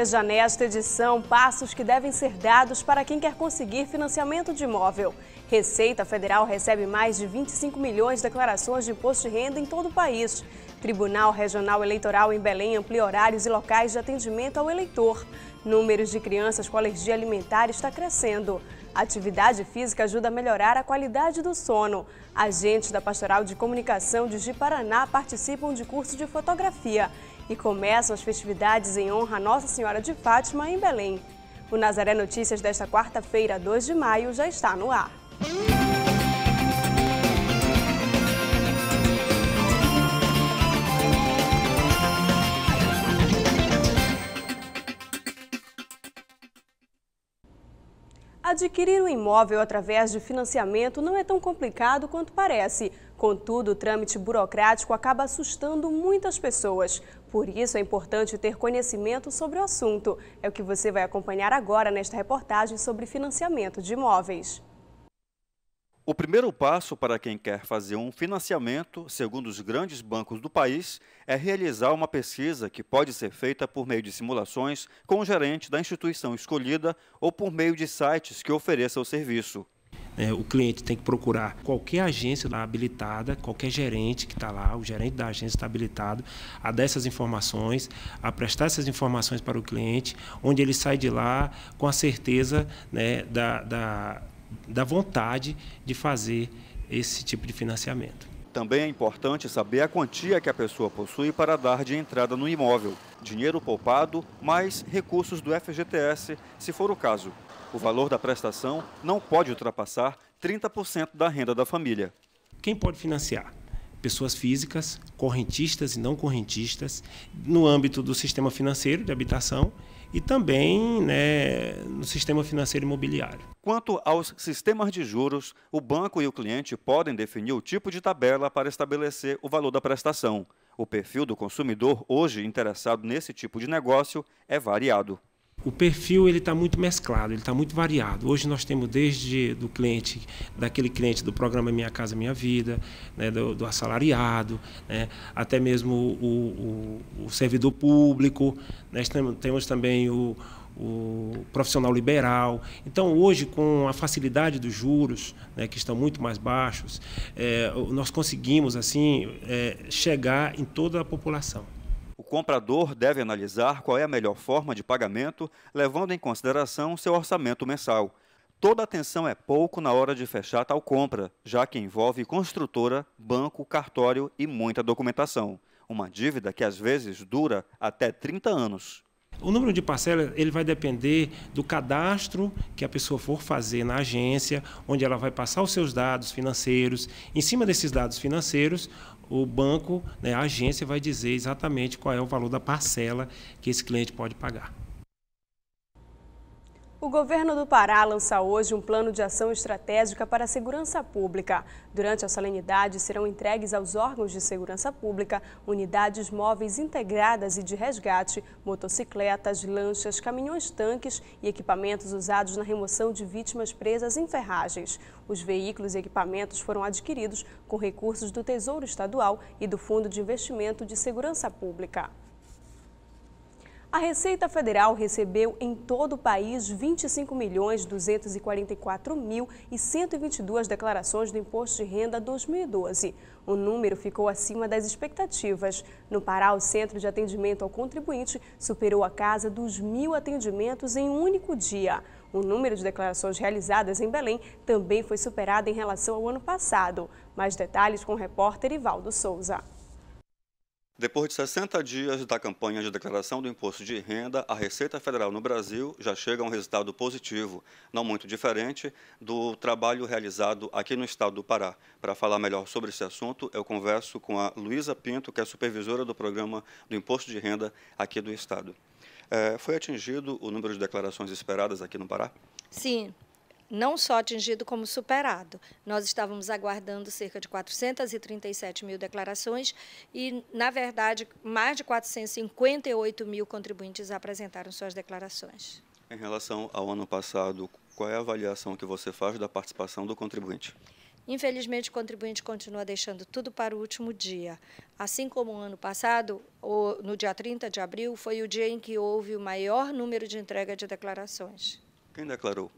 veja nesta edição passos que devem ser dados para quem quer conseguir financiamento de imóvel. Receita Federal recebe mais de 25 milhões de declarações de imposto de renda em todo o país. Tribunal Regional Eleitoral em Belém amplia horários e locais de atendimento ao eleitor. Números de crianças com alergia alimentar está crescendo. Atividade física ajuda a melhorar a qualidade do sono. Agentes da Pastoral de Comunicação de Ji Paraná participam de curso de fotografia e começam as festividades em honra a Nossa Senhora de Fátima em Belém. O Nazaré Notícias desta quarta-feira, 2 de maio, já está no ar. Adquirir um imóvel através de financiamento não é tão complicado quanto parece. Contudo, o trâmite burocrático acaba assustando muitas pessoas. Por isso, é importante ter conhecimento sobre o assunto. É o que você vai acompanhar agora nesta reportagem sobre financiamento de imóveis. O primeiro passo para quem quer fazer um financiamento, segundo os grandes bancos do país, é realizar uma pesquisa que pode ser feita por meio de simulações com o gerente da instituição escolhida ou por meio de sites que ofereçam o serviço. É, o cliente tem que procurar qualquer agência habilitada, qualquer gerente que está lá, o gerente da agência está habilitado a dar essas informações, a prestar essas informações para o cliente, onde ele sai de lá com a certeza né, da, da da vontade de fazer esse tipo de financiamento. Também é importante saber a quantia que a pessoa possui para dar de entrada no imóvel. Dinheiro poupado, mais recursos do FGTS, se for o caso. O valor da prestação não pode ultrapassar 30% da renda da família. Quem pode financiar? pessoas físicas, correntistas e não correntistas, no âmbito do sistema financeiro de habitação e também né, no sistema financeiro imobiliário. Quanto aos sistemas de juros, o banco e o cliente podem definir o tipo de tabela para estabelecer o valor da prestação. O perfil do consumidor hoje interessado nesse tipo de negócio é variado. O perfil ele está muito mesclado, ele está muito variado. Hoje nós temos desde do cliente, daquele cliente do programa Minha Casa Minha Vida, né, do, do, assalariado, né, até mesmo o, o, o servidor público. Né, nós temos, também o, o profissional liberal. Então, hoje, com a facilidade dos juros, né, que estão muito mais baixos, é, nós conseguimos assim é, chegar em toda a população comprador deve analisar qual é a melhor forma de pagamento, levando em consideração seu orçamento mensal. Toda atenção é pouco na hora de fechar tal compra, já que envolve construtora, banco, cartório e muita documentação. Uma dívida que às vezes dura até 30 anos. O número de parcelas ele vai depender do cadastro que a pessoa for fazer na agência, onde ela vai passar os seus dados financeiros. Em cima desses dados financeiros, o banco, né, a agência vai dizer exatamente qual é o valor da parcela que esse cliente pode pagar. O governo do Pará lança hoje um plano de ação estratégica para a segurança pública. Durante a solenidade, serão entregues aos órgãos de segurança pública unidades móveis integradas e de resgate, motocicletas, lanchas, caminhões-tanques e equipamentos usados na remoção de vítimas presas em ferragens. Os veículos e equipamentos foram adquiridos com recursos do Tesouro Estadual e do Fundo de Investimento de Segurança Pública. A Receita Federal recebeu em todo o país 25.244.122 declarações do Imposto de Renda 2012. O número ficou acima das expectativas. No Pará, o Centro de Atendimento ao Contribuinte superou a casa dos mil atendimentos em um único dia. O número de declarações realizadas em Belém também foi superado em relação ao ano passado. Mais detalhes com o repórter Ivaldo Souza. Depois de 60 dias da campanha de declaração do imposto de renda, a Receita Federal no Brasil já chega a um resultado positivo, não muito diferente do trabalho realizado aqui no estado do Pará. Para falar melhor sobre esse assunto, eu converso com a Luísa Pinto, que é supervisora do programa do imposto de renda aqui do estado. É, foi atingido o número de declarações esperadas aqui no Pará? Sim, não só atingido, como superado. Nós estávamos aguardando cerca de 437 mil declarações e, na verdade, mais de 458 mil contribuintes apresentaram suas declarações. Em relação ao ano passado, qual é a avaliação que você faz da participação do contribuinte? Infelizmente, o contribuinte continua deixando tudo para o último dia. Assim como o ano passado, no dia 30 de abril, foi o dia em que houve o maior número de entrega de declarações. Quem declarou?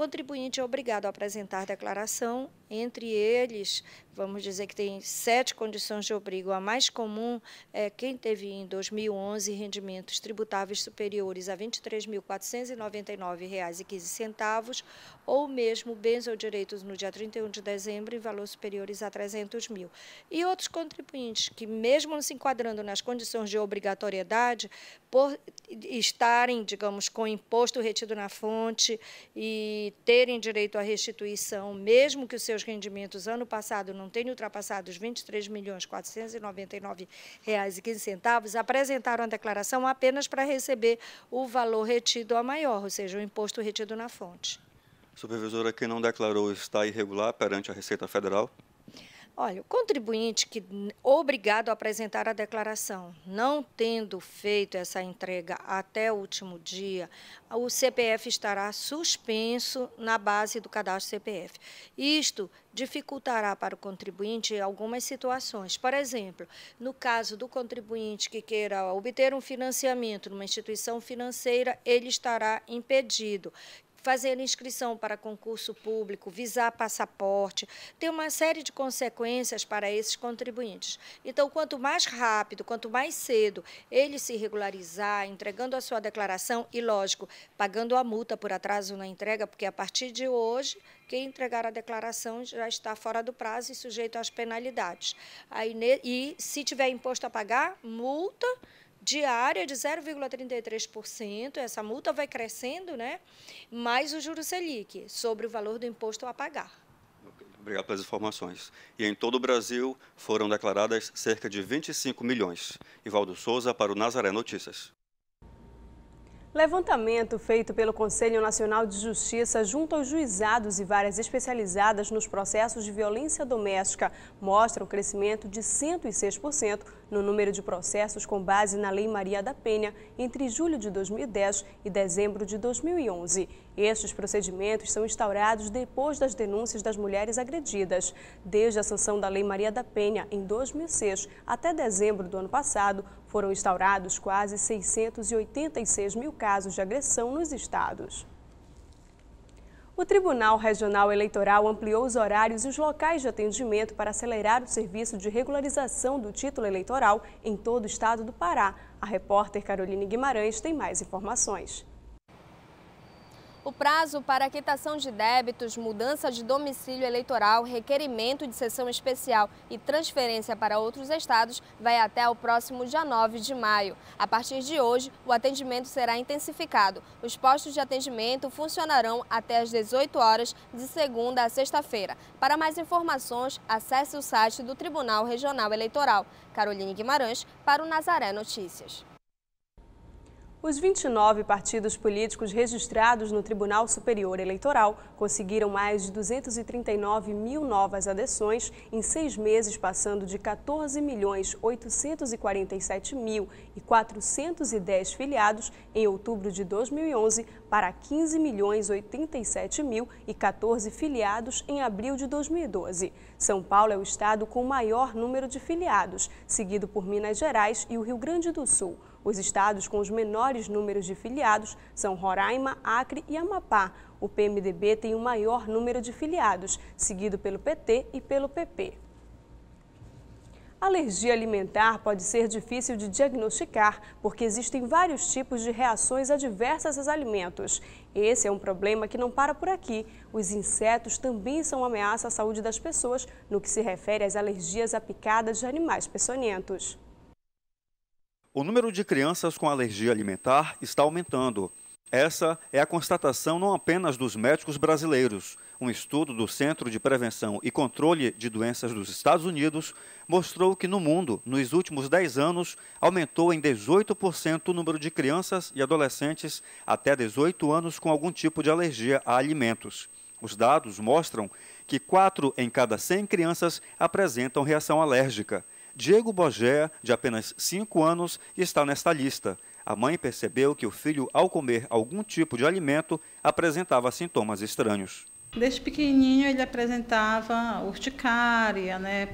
contribuinte é obrigado a apresentar declaração, entre eles vamos dizer que tem sete condições de obrigo. A mais comum é quem teve em 2011 rendimentos tributáveis superiores a R$ 23.499,15 ou mesmo bens ou direitos no dia 31 de dezembro em valores superiores a R$ 300 mil. E outros contribuintes que, mesmo não se enquadrando nas condições de obrigatoriedade, por estarem, digamos, com imposto retido na fonte e terem direito à restituição, mesmo que os seus rendimentos ano passado não tenha ultrapassado os R$ 23.499,15, apresentaram a declaração apenas para receber o valor retido a maior, ou seja, o imposto retido na fonte. Supervisora, quem não declarou está irregular perante a Receita Federal? Olha, o contribuinte que obrigado a apresentar a declaração, não tendo feito essa entrega até o último dia, o CPF estará suspenso na base do cadastro CPF. Isto dificultará para o contribuinte algumas situações. Por exemplo, no caso do contribuinte que queira obter um financiamento numa instituição financeira, ele estará impedido fazer inscrição para concurso público, visar passaporte, tem uma série de consequências para esses contribuintes. Então, quanto mais rápido, quanto mais cedo ele se regularizar, entregando a sua declaração e, lógico, pagando a multa por atraso na entrega, porque a partir de hoje, quem entregar a declaração já está fora do prazo e sujeito às penalidades. Aí, e se tiver imposto a pagar, multa diária de 0,33%, essa multa vai crescendo, né? mais o juro Selic, sobre o valor do imposto a pagar. Obrigado pelas informações. E em todo o Brasil foram declaradas cerca de 25 milhões. Ivaldo Souza para o Nazaré Notícias. Levantamento feito pelo Conselho Nacional de Justiça junto aos juizados e várias especializadas nos processos de violência doméstica mostra o um crescimento de 106% no número de processos com base na Lei Maria da Penha entre julho de 2010 e dezembro de 2011. Estes procedimentos são instaurados depois das denúncias das mulheres agredidas. Desde a sanção da Lei Maria da Penha em 2006 até dezembro do ano passado, foram instaurados quase 686 mil casos de agressão nos estados. O Tribunal Regional Eleitoral ampliou os horários e os locais de atendimento para acelerar o serviço de regularização do título eleitoral em todo o estado do Pará. A repórter Caroline Guimarães tem mais informações. O prazo para quitação de débitos, mudança de domicílio eleitoral, requerimento de sessão especial e transferência para outros estados vai até o próximo dia 9 de maio. A partir de hoje, o atendimento será intensificado. Os postos de atendimento funcionarão até às 18 horas de segunda a sexta-feira. Para mais informações, acesse o site do Tribunal Regional Eleitoral. Caroline Guimarães, para o Nazaré Notícias. Os 29 partidos políticos registrados no Tribunal Superior Eleitoral conseguiram mais de 239 mil novas adesões em seis meses, passando de 14 milhões 847 mil e 410 filiados em outubro de 2011 para 15 milhões 87 mil e 14 filiados em abril de 2012. São Paulo é o estado com o maior número de filiados, seguido por Minas Gerais e o Rio Grande do Sul. Os estados com os menores números de filiados são Roraima, Acre e Amapá. O PMDB tem o um maior número de filiados, seguido pelo PT e pelo PP. alergia alimentar pode ser difícil de diagnosticar porque existem vários tipos de reações adversas aos alimentos. Esse é um problema que não para por aqui. Os insetos também são ameaça à saúde das pessoas no que se refere às alergias a picadas de animais peçonhentos. O número de crianças com alergia alimentar está aumentando. Essa é a constatação não apenas dos médicos brasileiros. Um estudo do Centro de Prevenção e Controle de Doenças dos Estados Unidos mostrou que no mundo, nos últimos 10 anos, aumentou em 18% o número de crianças e adolescentes até 18 anos com algum tipo de alergia a alimentos. Os dados mostram que 4 em cada 100 crianças apresentam reação alérgica. Diego Bogé, de apenas 5 anos, está nesta lista. A mãe percebeu que o filho, ao comer algum tipo de alimento, apresentava sintomas estranhos. Desde pequenininho ele apresentava urticária, né?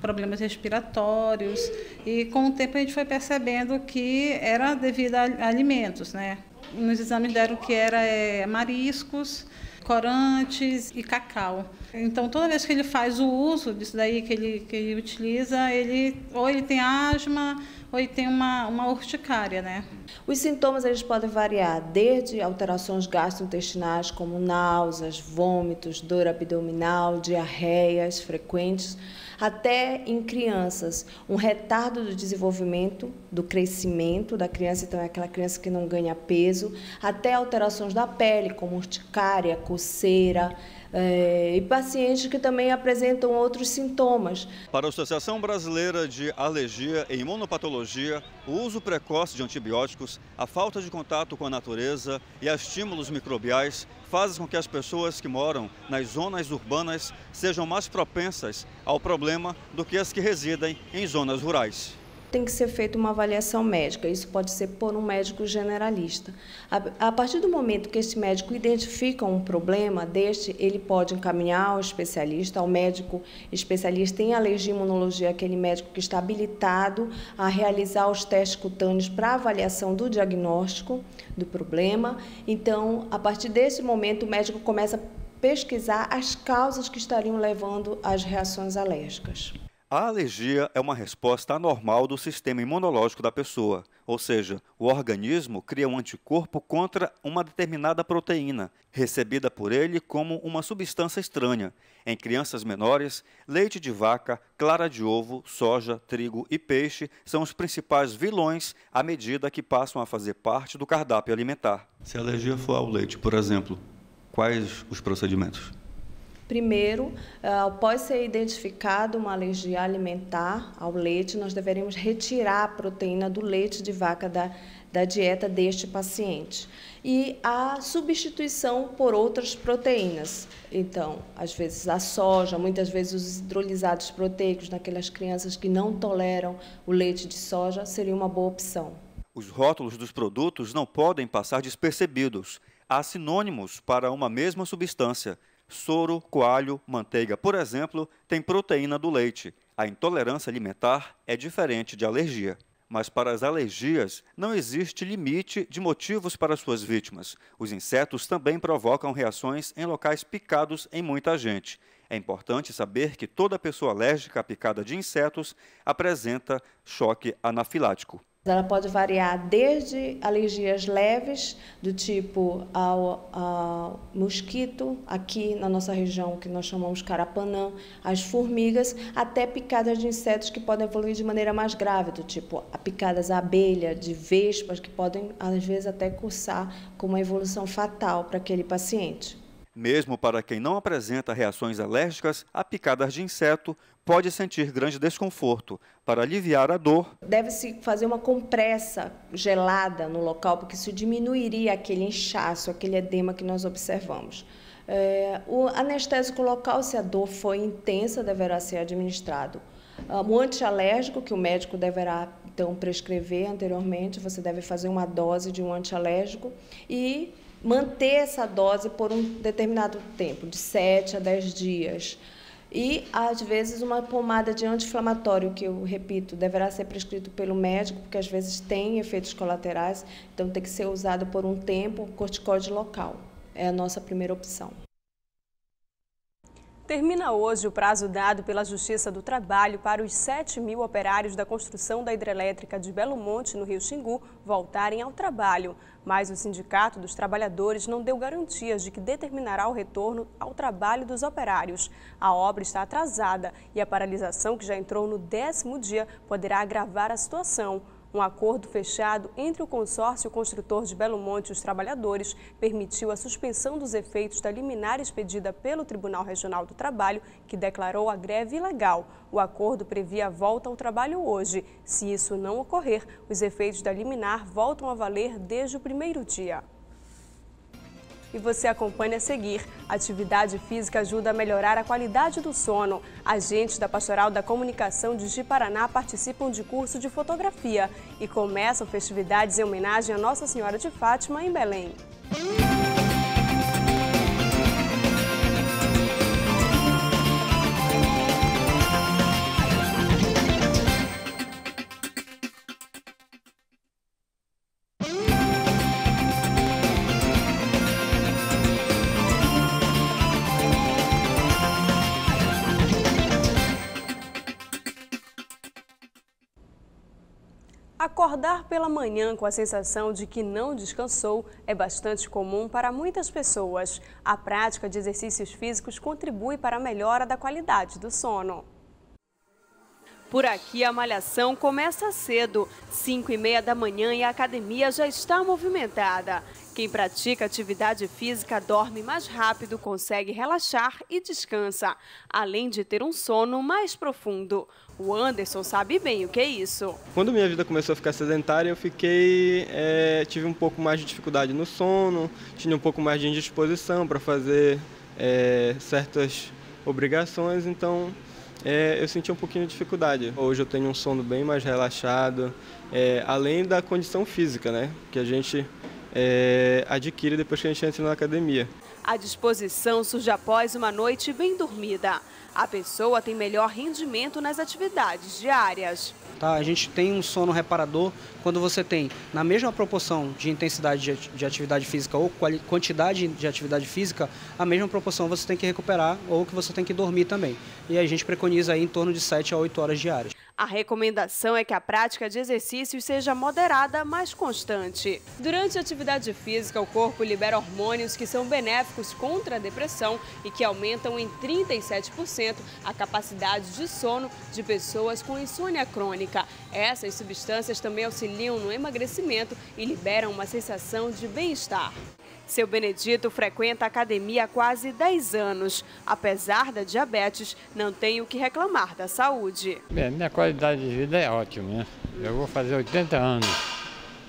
problemas respiratórios e com o tempo a gente foi percebendo que era devido a alimentos, né? Nos exames deram que era é, mariscos, corantes e cacau. Então, toda vez que ele faz o uso disso daí que ele, que ele utiliza, ele ou ele tem asma ou ele tem uma, uma urticária, né? Os sintomas eles podem variar desde alterações gastrointestinais como náuseas, vômitos, dor abdominal, diarreias frequentes até em crianças, um retardo do desenvolvimento, do crescimento da criança, então é aquela criança que não ganha peso, até alterações da pele, como urticária, coceira, é, e pacientes que também apresentam outros sintomas. Para a Associação Brasileira de Alergia e Imunopatologia, o uso precoce de antibióticos, a falta de contato com a natureza e a estímulos microbiais fazem com que as pessoas que moram nas zonas urbanas sejam mais propensas ao problema do que as que residem em zonas rurais tem que ser feita uma avaliação médica. Isso pode ser por um médico generalista. A, a partir do momento que este médico identifica um problema deste, ele pode encaminhar ao especialista, ao médico especialista em alergia e imunologia, aquele médico que está habilitado a realizar os testes cutâneos para avaliação do diagnóstico do problema. Então, a partir desse momento, o médico começa a pesquisar as causas que estariam levando às reações alérgicas. A alergia é uma resposta anormal do sistema imunológico da pessoa, ou seja, o organismo cria um anticorpo contra uma determinada proteína, recebida por ele como uma substância estranha. Em crianças menores, leite de vaca, clara de ovo, soja, trigo e peixe são os principais vilões à medida que passam a fazer parte do cardápio alimentar. Se a alergia for ao leite, por exemplo, quais os procedimentos? Primeiro, ah, após ser identificada uma alergia alimentar ao leite, nós deveríamos retirar a proteína do leite de vaca da, da dieta deste paciente. E a substituição por outras proteínas. Então, às vezes a soja, muitas vezes os hidrolisados proteicos naquelas crianças que não toleram o leite de soja seria uma boa opção. Os rótulos dos produtos não podem passar despercebidos. Há sinônimos para uma mesma substância soro, coalho, manteiga, por exemplo, tem proteína do leite. A intolerância alimentar é diferente de alergia. Mas para as alergias, não existe limite de motivos para suas vítimas. Os insetos também provocam reações em locais picados em muita gente. É importante saber que toda pessoa alérgica à picada de insetos apresenta choque anafilático. Ela pode variar desde alergias leves, do tipo ao, ao, mosquito, aqui na nossa região, que nós chamamos carapanã, as formigas, até picadas de insetos que podem evoluir de maneira mais grave, do tipo a picadas à abelha, de vespas, que podem, às vezes, até cursar com uma evolução fatal para aquele paciente. Mesmo para quem não apresenta reações alérgicas, a picadas de inseto pode sentir grande desconforto. Para aliviar a dor, deve-se fazer uma compressa gelada no local, porque isso diminuiria aquele inchaço, aquele edema que nós observamos. É, o anestésico local, se a dor for intensa, deverá ser administrado. Um ah, antialérgico, que o médico deverá então prescrever anteriormente, você deve fazer uma dose de um antialérgico e manter essa dose por um determinado tempo, de 7 a 10 dias. E, às vezes, uma pomada de anti-inflamatório, que eu repito, deverá ser prescrito pelo médico, porque às vezes tem efeitos colaterais, então tem que ser usado por um tempo, corticóide local. É a nossa primeira opção. Termina hoje o prazo dado pela Justiça do Trabalho para os 7 mil operários da construção da hidrelétrica de Belo Monte, no Rio Xingu, voltarem ao trabalho. Mas o Sindicato dos Trabalhadores não deu garantias de que determinará o retorno ao trabalho dos operários. A obra está atrasada e a paralisação, que já entrou no décimo dia, poderá agravar a situação. Um acordo fechado entre o consórcio construtor de Belo Monte e os trabalhadores permitiu a suspensão dos efeitos da liminar expedida pelo Tribunal Regional do Trabalho, que declarou a greve ilegal. O acordo previa a volta ao trabalho hoje. Se isso não ocorrer, os efeitos da liminar voltam a valer desde o primeiro dia e você acompanha a seguir. Atividade física ajuda a melhorar a qualidade do sono. Agentes da Pastoral da Comunicação de Paraná participam de curso de fotografia e começam festividades em homenagem a Nossa Senhora de Fátima em Belém. pela manhã com a sensação de que não descansou é bastante comum para muitas pessoas. A prática de exercícios físicos contribui para a melhora da qualidade do sono. Por aqui a malhação começa cedo. 5 e meia da manhã e a academia já está movimentada. Quem pratica atividade física dorme mais rápido, consegue relaxar e descansa, além de ter um sono mais profundo. O Anderson sabe bem o que é isso. Quando minha vida começou a ficar sedentária, eu fiquei, é, tive um pouco mais de dificuldade no sono, tinha um pouco mais de indisposição para fazer é, certas obrigações, então é, eu senti um pouquinho de dificuldade. Hoje eu tenho um sono bem mais relaxado, além da condição física, né? Que a gente é, adquire depois que a gente entra na academia. A disposição surge após uma noite bem dormida. A pessoa tem melhor rendimento nas atividades diárias. Tá, a gente tem um sono reparador quando você tem, na mesma proporção de intensidade de atividade física ou quantidade de atividade física, a mesma proporção você tem que recuperar ou que você tem que dormir também. E a gente preconiza aí em torno de 7 a 8 horas diárias. A recomendação é que a prática de exercícios seja moderada, mas constante. Durante a atividade física, o corpo libera hormônios que são benéficos contra a depressão e que aumentam em 37% a capacidade de sono de pessoas com insônia crônica. Essas substâncias também auxiliam no emagrecimento e liberam uma sensação de bem-estar. Seu Benedito frequenta a academia há quase 10 anos. Apesar da diabetes, não tem o que reclamar da saúde. Bem, minha qualidade de vida é ótima, né? Eu vou fazer 80 anos.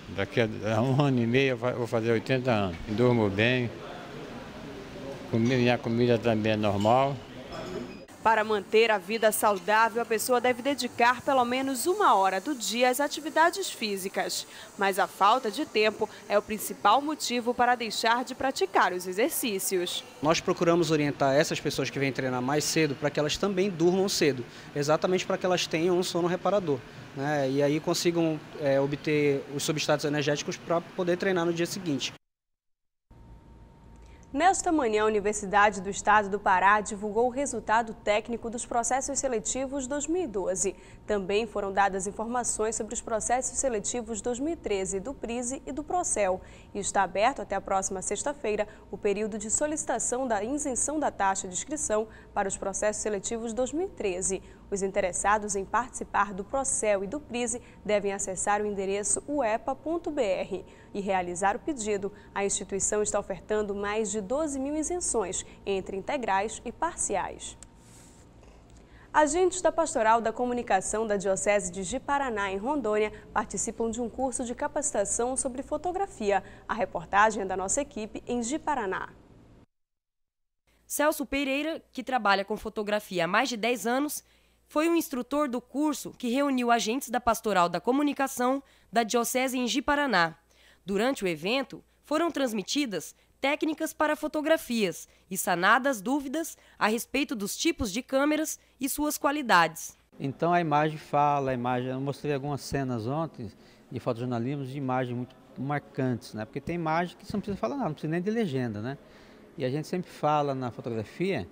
Daqui a um ano e meio eu vou fazer 80 anos. Durmo bem, minha comida também é normal. Para manter a vida saudável, a pessoa deve dedicar pelo menos uma hora do dia às atividades físicas. Mas a falta de tempo é o principal motivo para deixar de praticar os exercícios. Nós procuramos orientar essas pessoas que vêm treinar mais cedo para que elas também durmam cedo, exatamente para que elas tenham um sono reparador. Né? E aí consigam é, obter os substratos energéticos para poder treinar no dia seguinte. Nesta manhã, a Universidade do Estado do Pará divulgou o resultado técnico dos processos seletivos 2012. Também foram dadas informações sobre os processos seletivos 2013 do PRISE e do PROCEL. E está aberto até a próxima sexta-feira o período de solicitação da isenção da taxa de inscrição para os processos seletivos 2013. Os interessados em participar do PROCEL e do PRISE devem acessar o endereço uepa.br e realizar o pedido, a instituição está ofertando mais de 12 mil isenções, entre integrais e parciais. Agentes da Pastoral da Comunicação da Diocese de Paraná, em Rondônia, participam de um curso de capacitação sobre fotografia. A reportagem é da nossa equipe em Paraná. Celso Pereira, que trabalha com fotografia há mais de 10 anos, foi o um instrutor do curso que reuniu agentes da Pastoral da Comunicação da Diocese em Paraná. Durante o evento, foram transmitidas técnicas para fotografias e sanadas dúvidas a respeito dos tipos de câmeras e suas qualidades. Então a imagem fala, a imagem. Eu mostrei algumas cenas ontem de fotojornalismo de imagens muito marcantes, né? Porque tem imagem que você não precisa falar nada, não precisa nem de legenda, né? E a gente sempre fala na fotografia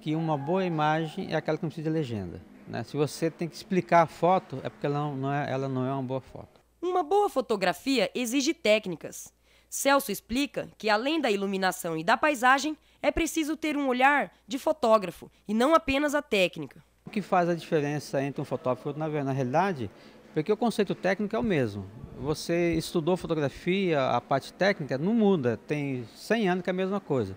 que uma boa imagem é aquela que não precisa de legenda. Né? Se você tem que explicar a foto, é porque ela não é, ela não é uma boa foto. Uma boa fotografia exige técnicas. Celso explica que, além da iluminação e da paisagem, é preciso ter um olhar de fotógrafo e não apenas a técnica. O que faz a diferença entre um fotógrafo e outro, na, verdade, realidade, porque o conceito técnico é o mesmo. Você estudou fotografia, a parte técnica, não muda, tem 100 anos que é a mesma coisa.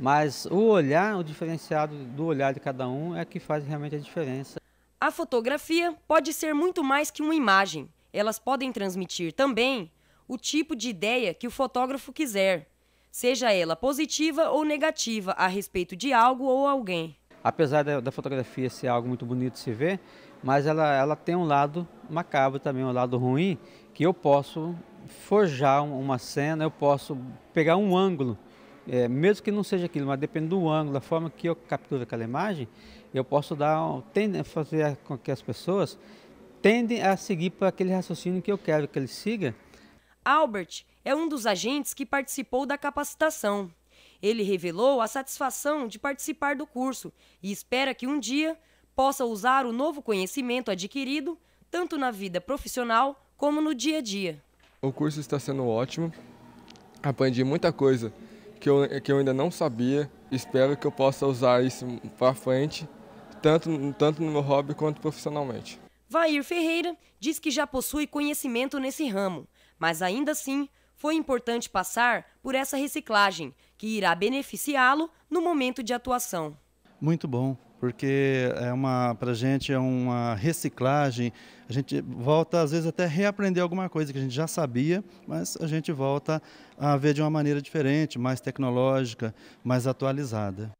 Mas o olhar, o diferenciado do olhar de cada um é que faz realmente a diferença. A fotografia pode ser muito mais que uma imagem elas podem transmitir também o tipo de ideia que o fotógrafo quiser, seja ela positiva ou negativa a respeito de algo ou alguém. Apesar da, fotografia ser algo muito bonito de se ver, mas ela, ela tem um lado macabro também, um lado ruim, que eu posso forjar uma cena, eu posso pegar um ângulo é, mesmo que não seja aquilo, mas dependendo do ângulo, da forma que eu capturo aquela imagem, eu posso dar, fazer com que as pessoas tendem a seguir para aquele raciocínio que eu quero que ele siga. Albert é um dos agentes que participou da capacitação. Ele revelou a satisfação de participar do curso e espera que um dia possa usar o novo conhecimento adquirido tanto na vida profissional como no dia a dia. O curso está sendo ótimo. Aprendi muita coisa que eu, que eu ainda não sabia. Espero que eu possa usar isso para frente, tanto, tanto no meu hobby quanto profissionalmente. Vair Ferreira diz que já possui conhecimento nesse ramo, mas ainda assim foi importante passar por essa reciclagem, que irá beneficiá-lo no momento de atuação. Muito bom, porque é uma para gente é uma reciclagem. A gente volta às vezes até reaprender alguma coisa que a gente já sabia, mas a gente volta a ver de uma maneira diferente, mais tecnológica, mais atualizada.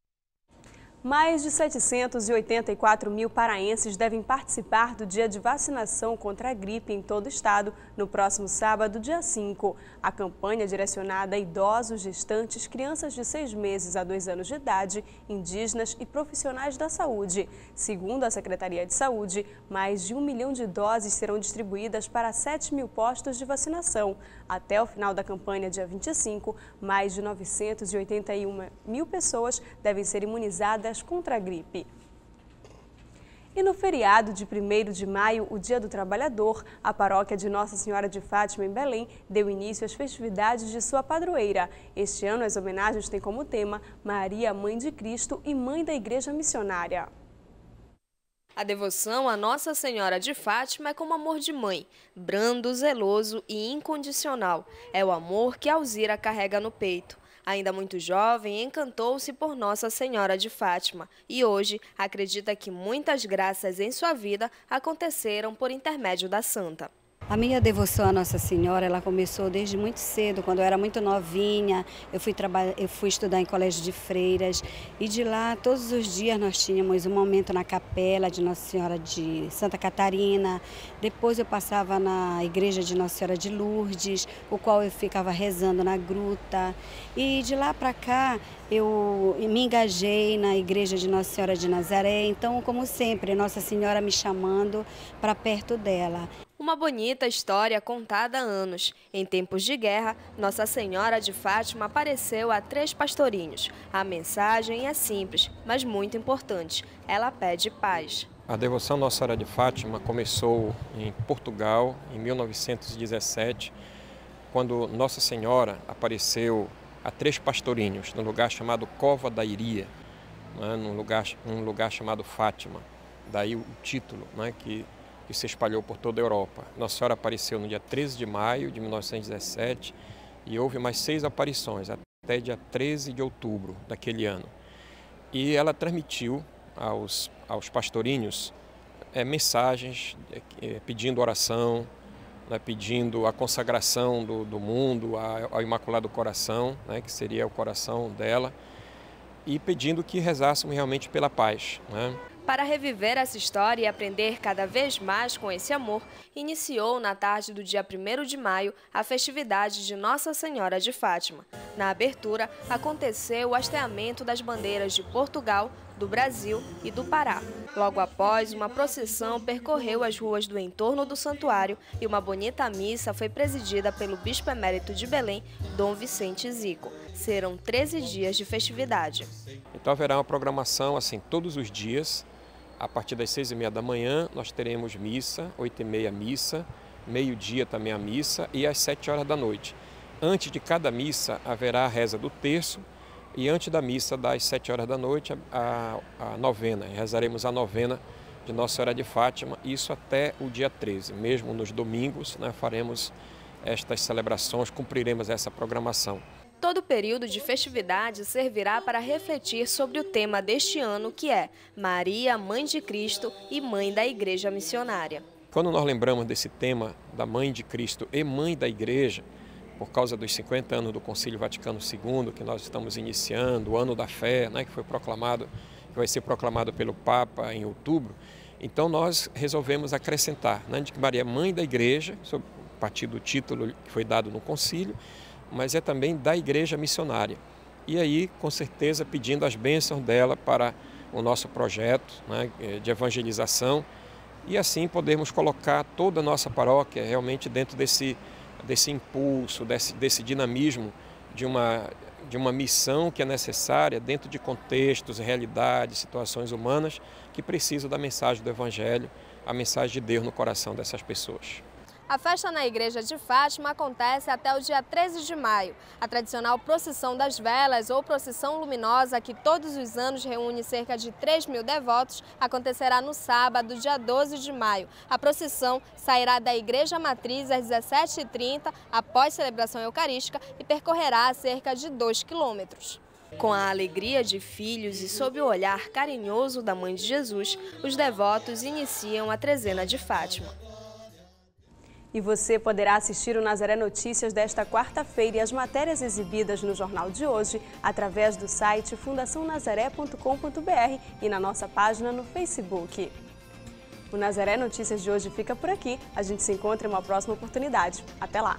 Mais de 784 mil paraenses devem participar do dia de vacinação contra a gripe em todo o estado no próximo sábado, dia 5. A campanha é direcionada a idosos, gestantes, crianças de 6 meses a 2 anos de idade, indígenas e profissionais da saúde. Segundo a Secretaria de Saúde, mais de um milhão de doses serão distribuídas para 7 mil postos de vacinação. Até o final da campanha, dia 25, mais de 981 mil pessoas devem ser imunizadas contra a gripe. E no feriado de 1 de maio, o Dia do Trabalhador, a paróquia de Nossa Senhora de Fátima, em Belém, deu início às festividades de sua padroeira. Este ano, as homenagens têm como tema Maria, Mãe de Cristo e Mãe da Igreja Missionária. A devoção à Nossa Senhora de Fátima é como amor de mãe, brando, zeloso e incondicional. É o amor que Alzira carrega no peito. Ainda muito jovem, encantou-se por Nossa Senhora de Fátima e hoje acredita que muitas graças em sua vida aconteceram por intermédio da santa. A minha devoção à Nossa Senhora, ela começou desde muito cedo, quando eu era muito novinha, eu fui, trabalhar, eu fui estudar em colégio de freiras e de lá todos os dias nós tínhamos um momento na capela de Nossa Senhora de Santa Catarina, depois eu passava na igreja de Nossa Senhora de Lourdes, o qual eu ficava rezando na gruta e de lá para cá eu me engajei na igreja de Nossa Senhora de Nazaré, então como sempre, Nossa Senhora me chamando para perto dela. Uma bonita história contada há anos. Em tempos de guerra, Nossa Senhora de Fátima apareceu a três pastorinhos. A mensagem é simples, mas muito importante. Ela pede paz. A devoção Nossa Senhora de Fátima começou em Portugal, em 1917, quando Nossa Senhora apareceu a três pastorinhos, num lugar chamado Cova da Iria, né, num, lugar, num lugar chamado Fátima. Daí o título, né, que e se espalhou por toda a Europa. Nossa Senhora apareceu no dia 13 de maio de 1917 e houve mais seis aparições até dia 13 de outubro daquele ano. E ela transmitiu aos, aos pastorinhos é, mensagens é, pedindo oração, né, pedindo a consagração do, do mundo ao Imaculado Coração, né, que seria o coração dela, e pedindo que rezássemos realmente pela paz. Né. Para reviver essa história e aprender cada vez mais com esse amor, iniciou na tarde do dia 1 de maio a festividade de Nossa Senhora de Fátima. Na abertura, aconteceu o hasteamento das bandeiras de Portugal, do Brasil e do Pará. Logo após, uma procissão percorreu as ruas do entorno do santuário e uma bonita missa foi presidida pelo bispo emérito de Belém, Dom Vicente Zico. Serão 13 dias de festividade. Então haverá uma programação assim todos os dias a partir das seis e meia da manhã nós teremos missa, oito e meia missa, meio-dia também a missa e às sete horas da noite. Antes de cada missa haverá a reza do terço e antes da missa das sete horas da noite a, a novena. Rezaremos a novena de Nossa Senhora de Fátima, isso até o dia 13. Mesmo nos domingos né, faremos estas celebrações, cumpriremos essa programação. Todo o período de festividade servirá para refletir sobre o tema deste ano, que é Maria, Mãe de Cristo e Mãe da Igreja Missionária. Quando nós lembramos desse tema da Mãe de Cristo e Mãe da Igreja, por causa dos 50 anos do Concílio Vaticano II, que nós estamos iniciando, o Ano da Fé, né, que foi proclamado, que vai ser proclamado pelo Papa em outubro, então nós resolvemos acrescentar, né, de que Maria é Mãe da Igreja, a partir do título que foi dado no Concílio, mas é também da igreja missionária. E aí, com certeza, pedindo as bênçãos dela para o nosso projeto né, eh, de evangelização e assim podermos colocar toda a nossa paróquia realmente dentro desse, desse impulso, desse, desse dinamismo de uma, de uma missão que é necessária dentro de contextos, realidades, situações humanas que precisam da mensagem do Evangelho, a mensagem de Deus no coração dessas pessoas. A festa na Igreja de Fátima acontece até o dia 13 de maio. A tradicional procissão das velas ou procissão luminosa, que todos os anos reúne cerca de 3 mil devotos, acontecerá no sábado, dia 12 de maio. A procissão sairá da Igreja Matriz às 17h30, após celebração eucarística, e percorrerá cerca de 2 quilômetros. Com a alegria de filhos e sob o olhar carinhoso da Mãe de Jesus, os devotos iniciam a trezena de Fátima. E você poderá assistir o Nazaré Notícias desta quarta-feira e as matérias exibidas no jornal de hoje através do site fundaçãonazaré.com.br e na nossa página no Facebook. O Nazaré Notícias de hoje fica por aqui. A gente se encontra em uma próxima oportunidade. Até lá!